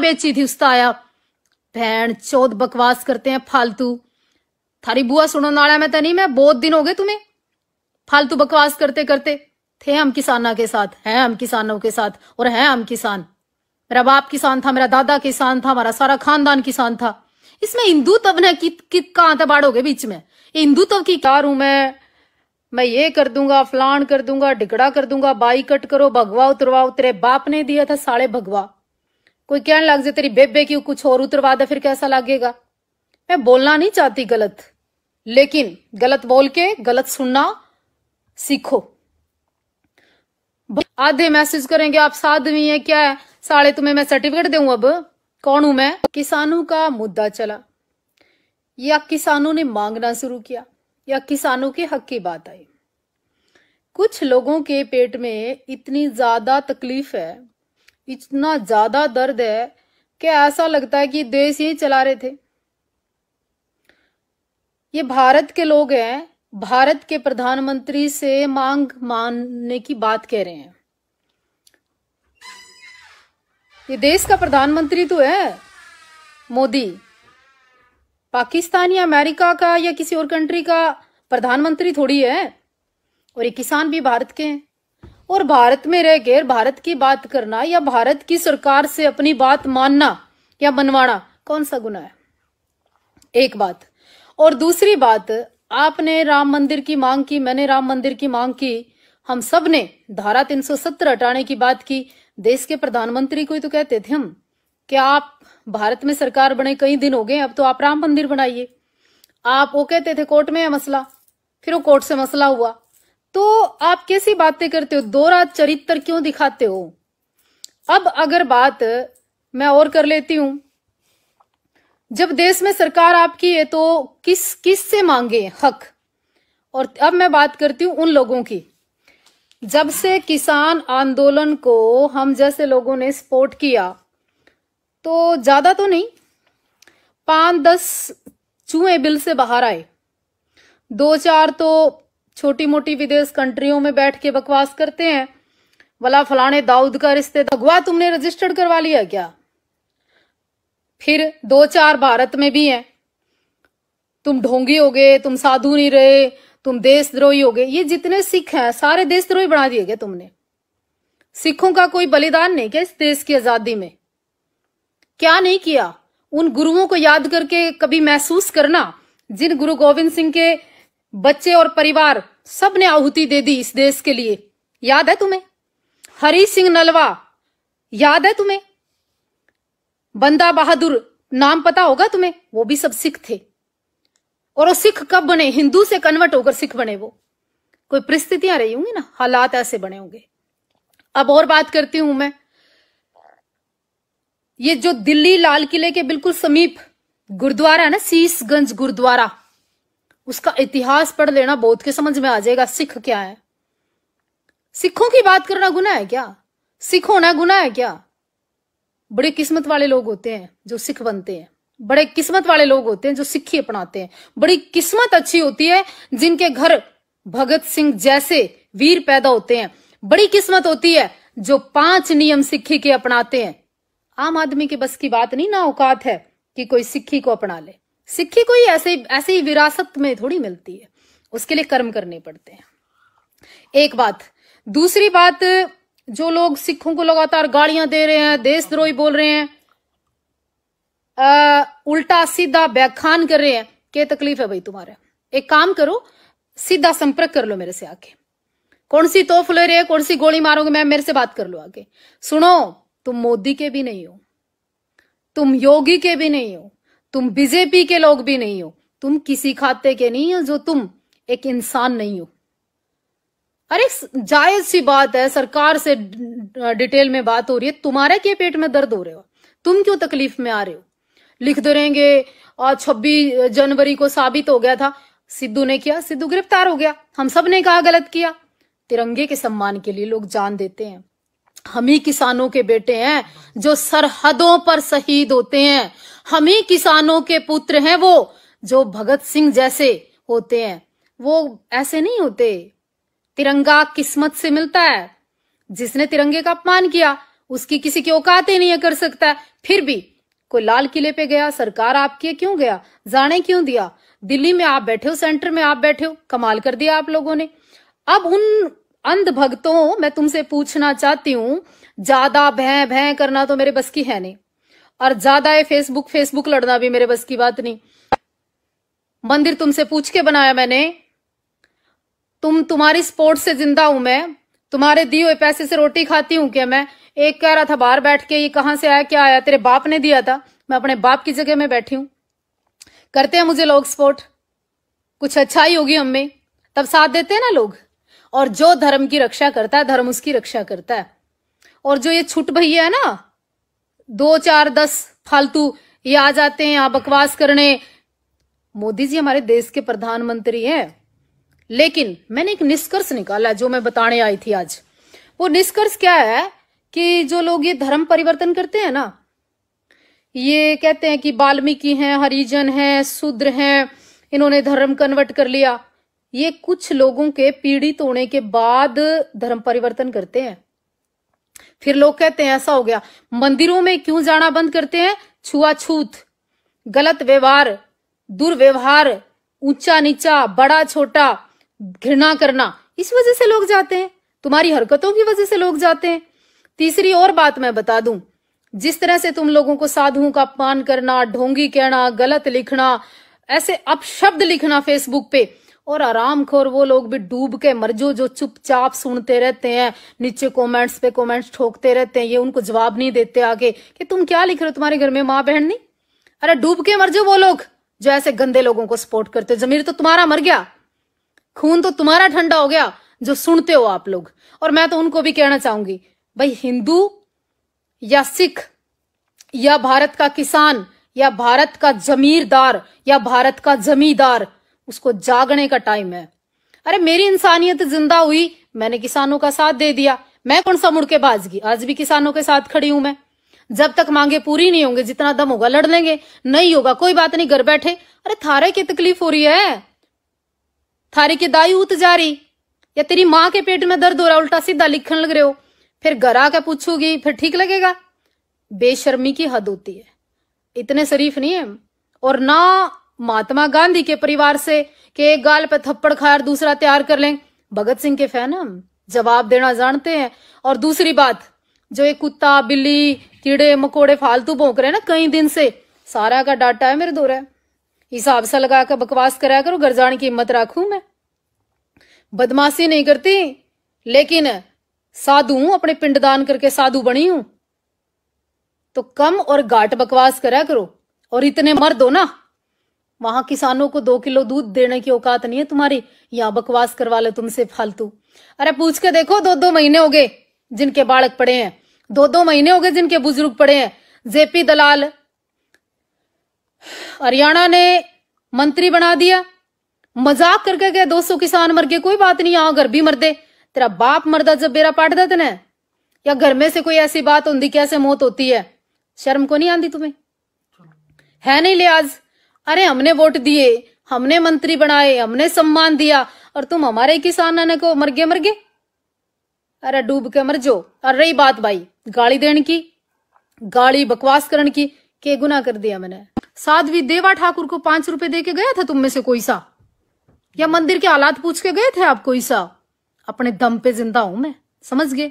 बेची थी उसका आया भैन चौद बकवास करते हैं फालतू थारी बुआ सुनो नाला मैं तो नहीं मैं बहुत दिन हो गए तुम्हें फालतू बकवास करते करते थे हम किसाना के साथ हैं हम किसानों के साथ और हैं हम किसान मेरा बाप किसान था मेरा दादा किसान था हमारा सारा खानदान किसान था इसमें हिंदू तब ने कि, कहां था बाड़ोगे बीच में हिंदू तब की क्या हूं मैं मैं ये कर दूंगा फलान कर दूंगा डिगड़ा कर दूंगा बाई कट करो भगवा उतरवा उतरे बाप ने दिया था साले भगवा कोई कहने लग जाए तेरी बेबे की कुछ और उतरवा दे फिर कैसा लगेगा मैं बोलना नहीं चाहती गलत लेकिन गलत बोल के गलत सुनना सीखो आधे मैसेज करेंगे आप साधवी है क्या है साले तुम्हें मैं सर्टिफिकेट दू अब कौन हूं मैं किसानों का मुद्दा चला या किसानों ने मांगना शुरू किया या किसानों के हक की बात आई कुछ लोगों के पेट में इतनी ज्यादा तकलीफ है इतना ज्यादा दर्द है कि ऐसा लगता है कि देश ही चला रहे थे ये भारत के लोग हैं भारत के प्रधानमंत्री से मांग मानने की बात कह रहे हैं ये देश का प्रधानमंत्री तो है मोदी पाकिस्तान या अमेरिका का या किसी और कंट्री का प्रधानमंत्री थोड़ी है और ये किसान भी भारत के हैं और भारत में रह गैर भारत की बात करना या भारत की सरकार से अपनी बात मानना या बनवाना कौन सा गुना है एक बात और दूसरी बात आपने राम मंदिर की मांग की मैंने राम मंदिर की मांग की हम सब ने धारा 370 हटाने की बात की देश के प्रधानमंत्री को ही तो कहते थे हम कि आप भारत में सरकार बने कई दिन हो गए अब तो आप राम मंदिर बनाइए आप वो कहते थे कोर्ट में है मसला फिर वो कोर्ट से मसला हुआ तो आप कैसी बातें करते हो दोरा चरित्र क्यों दिखाते हो अब अगर बात मैं और कर लेती हूं जब देश में सरकार आपकी है तो किस किस से मांगे हक और अब मैं बात करती हूं उन लोगों की जब से किसान आंदोलन को हम जैसे लोगों ने सपोर्ट किया तो ज्यादा तो नहीं पांच दस चूहे बिल से बाहर आए दो चार तो छोटी मोटी विदेश कंट्रियों में बैठ के बकवास करते हैं वाला फलाने दाऊद का रिश्ते भगवा तुमने रजिस्टर्ड करवा लिया क्या फिर दो चार भारत में भी हैं तुम ढोंगी हो गए तुम साधु नहीं रहे तुम देशद्रोही हो गए ये जितने सिख हैं सारे देशद्रोही बना दिए गए तुमने सिखों का कोई बलिदान नहीं क्या इस देश की आजादी में क्या नहीं किया उन गुरुओं को याद करके कभी महसूस करना जिन गुरु गोविंद सिंह के बच्चे और परिवार सब ने आहुति दे दी इस देश के लिए याद है तुम्हें हरी सिंह नलवा याद है तुम्हें बंदा बहादुर नाम पता होगा तुम्हें वो भी सब सिख थे और वो सिख कब बने हिंदू से कन्वर्ट होकर सिख बने वो कोई परिस्थितियां रही होंगी ना हालात ऐसे बने होंगे अब और बात करती हूं मैं ये जो दिल्ली लाल किले के बिल्कुल समीप गुरुद्वारा है ना शीशगंज गुरुद्वारा उसका इतिहास पढ़ लेना बौद्ध के समझ में आ जाएगा सिख क्या है सिखों की बात करना गुना है क्या सिख होना गुना है क्या बड़े किस्मत वाले लोग होते हैं जो सिख बनते हैं बड़े किस्मत वाले लोग होते हैं जो सिखी अपनाते हैं बड़ी किस्मत अच्छी होती है जिनके घर भगत सिंह जैसे वीर पैदा होते हैं बड़ी किस्मत होती है जो पांच नियम सिखी के अपनाते हैं आम आदमी के बस की बात नहीं ना औकात है कि कोई सिक्खी को अपना ले सिक्खी कोई ऐसे ऐसे ही विरासत में थोड़ी मिलती है उसके लिए कर्म करने पड़ते हैं एक बात दूसरी बात जो लोग सिखों को लगातार गाड़ियां दे रहे हैं देशद्रोही बोल रहे हैं आ, उल्टा सीधा व्याख्यान कर रहे हैं क्या तकलीफ है भाई तुम्हारे एक काम करो सीधा संपर्क कर लो मेरे से आके कौन सी तोफ ले रहे कौन सी गोली मारोगे मैम मेरे से बात कर लो आगे सुनो तुम मोदी के भी नहीं हो तुम योगी के भी नहीं हो तुम बीजेपी के लोग भी नहीं हो तुम किसी खाते के नहीं हो जो तुम एक इंसान नहीं हो अरे जायज सी बात है सरकार से डिटेल में बात हो रही है तुम्हारे के पेट में दर्द हो रहे हो तुम क्यों तकलीफ में आ रहे हो लिख दे रहेंगे और छब्बीस जनवरी को साबित हो गया था सिद्धू ने किया सिद्धू गिरफ्तार हो गया हम सब ने कहा गलत किया तिरंगे के सम्मान के लिए लोग जान देते हैं हम ही किसानों के बेटे हैं जो सरहदों पर शहीद होते हैं हम ही किसानों के पुत्र हैं वो जो भगत सिंह जैसे होते हैं वो ऐसे नहीं होते तिरंगा किस्मत से मिलता है जिसने तिरंगे का अपमान किया उसकी किसी की औकात ही नहीं कर सकता है फिर भी कोई लाल किले पे गया सरकार आपके क्यों गया जाने क्यों दिया दिल्ली में आप बैठे हो सेंटर में आप बैठे हो कमाल कर दिया आप लोगों ने अब उन अंध भक्तों मैं तुमसे पूछना चाहती हूं ज्यादा भय भय करना तो मेरे बस की है नहीं और ज्यादा है फेसबुक फेसबुक लड़ना भी मेरे बस की बात नहीं मंदिर तुमसे पूछ के बनाया मैंने तुम तुम्हारी स्पोर्ट से जिंदा हूं मैं तुम्हारे दिए हुए पैसे से रोटी खाती हूं क्या मैं एक कह रहा था बाहर बैठ के ये कहां से आया क्या आया तेरे बाप ने दिया था मैं अपने बाप की जगह में बैठी हूं करते हैं मुझे लोग स्पोर्ट कुछ अच्छा ही होगी हमें तब साथ देते हैं ना लोग और जो धर्म की रक्षा करता है धर्म उसकी रक्षा करता है और जो ये छुट भैया है ना दो चार दस फालतू ये आ जाते हैं यहाँ बकवास करने मोदी जी हमारे देश के प्रधानमंत्री हैं लेकिन मैंने एक निष्कर्ष निकाला जो मैं बताने आई थी आज वो निष्कर्ष क्या है कि जो लोग ये धर्म परिवर्तन करते हैं ना ये कहते हैं कि वाल्मीकि हैं हरिजन हैं शूद्र हैं इन्होंने धर्म कन्वर्ट कर लिया ये कुछ लोगों के पीड़ित होने के बाद धर्म परिवर्तन करते हैं फिर लोग कहते हैं ऐसा हो गया मंदिरों में क्यों जाना बंद करते हैं छुआछूत गलत व्यवहार दुर्व्यवहार ऊंचा नीचा बड़ा छोटा घृणा करना इस वजह से लोग जाते हैं तुम्हारी हरकतों की वजह से लोग जाते हैं तीसरी और बात मैं बता दूं जिस तरह से तुम लोगों को साधुओं का अपमान करना ढोंगी कहना गलत लिखना ऐसे अपशब्द लिखना फेसबुक पे और आराम खोर वो लोग भी डूब के मर जो जो चुपचाप सुनते रहते हैं नीचे कमेंट्स पे कमेंट्स ठोकते रहते हैं ये उनको जवाब नहीं देते आगे कि तुम क्या लिख रहे हो तुम्हारे घर में माँ बहन नहीं अरे डूब के मर जो वो लोग जो ऐसे गंदे लोगों को सपोर्ट करते हो जमीर तो तुम्हारा मर गया खून तो तुम्हारा ठंडा हो गया जो सुनते हो आप लोग और मैं तो उनको भी कहना चाहूंगी भाई हिंदू या सिख या भारत का किसान या भारत का जमीरदार या भारत का जमींदार उसको जागने का टाइम है अरे मेरी इंसानियत जिंदा हुई मैंने किसानों का साथ दे दिया मैं कौन सा मुड़ के भाजगी आज भी किसानों के साथ खड़ी हूं मैं जब तक मांगे पूरी नहीं होंगे जितना दम होगा लड़ लेंगे नहीं होगा कोई बात नहीं घर बैठे अरे थारे की तकलीफ हो रही है थारे की दाई उत जा रही या तेरी माँ के पेट में दर्द हो रहा उल्टा सीधा लिखने लग रहे हो फिर घर आके पूछूगी फिर ठीक लगेगा बेशर्मी की हद होती है इतने शरीफ नहीं है और ना महात्मा गांधी के परिवार से के एक गाल पे थप्पड़ खाकर दूसरा तैयार कर लें भगत सिंह के फैन हम जवाब देना जानते हैं और दूसरी बात जो एक कुत्ता बिल्ली कीड़े मकोड़े फालतू भोंक रहे हैं ना कई दिन से सारा का डाटा है मेरे दो हिसाब से लगा कर बकवास कराया करो घर जाने की हिम्मत रखू मैं बदमाशी नहीं करती लेकिन साधु हूं अपने पिंडदान करके साधु बनी हूं तो कम और घाट बकवास कराया करो और इतने मर दो ना वहां किसानों को दो किलो दूध देने की औकात नहीं है तुम्हारी यहाँ बकवास करवा ले तुमसे फालतू अरे पूछ के देखो दो दो महीने हो गए जिनके बालक पड़े हैं दो दो महीने हो गए जिनके बुजुर्ग पड़े हैं जेपी दलाल हरियाणा ने मंत्री बना दिया मजाक करके गए 200 किसान मर गए कोई बात नहीं यहाँ घर भी मर दे तेरा बाप मरदा जब बेरा पाट दे तेने या घर में से कोई ऐसी बात होती कैसे मौत होती है शर्म को नहीं आंदी तुम्हें है नहीं लिहाज अरे हमने वोट दिए हमने मंत्री बनाए हमने सम्मान दिया और तुम हमारे किसान को मर गए मर गए अरे डूब के मर जो अरे रही बात भाई गाली देने की गाली बकवास करने की के गुना कर दिया मैंने साधवी देवा ठाकुर को पांच रुपए दे के गया था तुम में से कोई सा या मंदिर के हालात पूछ के गए थे आप कोई सा अपने दम पे जिंदा हूं मैं समझ गए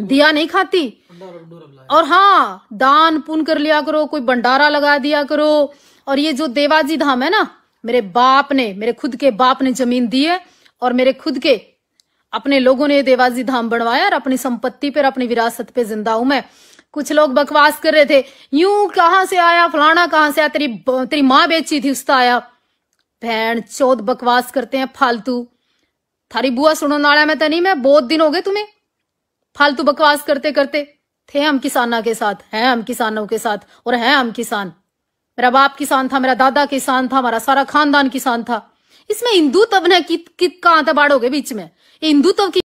दिया नहीं खाती और हाँ दान पुन कर लिया करो कोई भंडारा लगा दिया करो और ये जो देवाजी धाम है ना मेरे बाप ने मेरे खुद के बाप ने जमीन दी है और मेरे खुद के अपने लोगों ने देवाजी धाम बनवाया और अपनी संपत्ति पर अपनी विरासत पे जिंदा हूं मैं कुछ लोग बकवास कर रहे थे यूं कहां से आया फलाना कहां से आया तेरी तेरी माँ बेची थी उसका आया भैन चौथ बकवास करते हैं फालतू थारी बुआ सुनो नाला में तो नहीं मैं बहुत दिन हो गए तुम्हें फालतू बकवास करते करते थे हम किसाना के साथ हैं हम किसानों के साथ और हैं हम किसान मेरा बाप किसान था मेरा दादा किसान था हमारा सारा खानदान किसान था इसमें हिंदुत्व ने कित कित कहाँ बाड़ोगे बीच में हिंदुत्व की